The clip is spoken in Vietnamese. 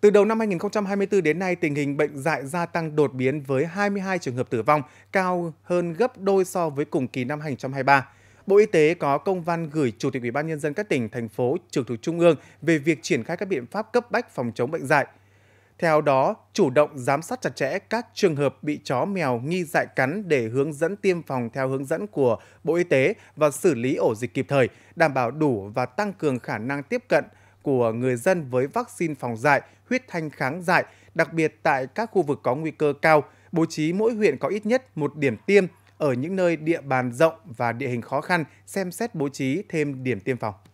Từ đầu năm 2024 đến nay, tình hình bệnh dại gia tăng đột biến với 22 trường hợp tử vong, cao hơn gấp đôi so với cùng kỳ năm 2023. Bộ Y tế có công văn gửi Chủ tịch Ủy ban nhân dân các tỉnh, thành phố, trực thuộc trung ương về việc triển khai các biện pháp cấp bách phòng chống bệnh dại. Theo đó, chủ động giám sát chặt chẽ các trường hợp bị chó mèo nghi dại cắn để hướng dẫn tiêm phòng theo hướng dẫn của Bộ Y tế và xử lý ổ dịch kịp thời, đảm bảo đủ và tăng cường khả năng tiếp cận của người dân với vaccine phòng dại, huyết thanh kháng dại, đặc biệt tại các khu vực có nguy cơ cao, bố trí mỗi huyện có ít nhất một điểm tiêm ở những nơi địa bàn rộng và địa hình khó khăn xem xét bố trí thêm điểm tiêm phòng.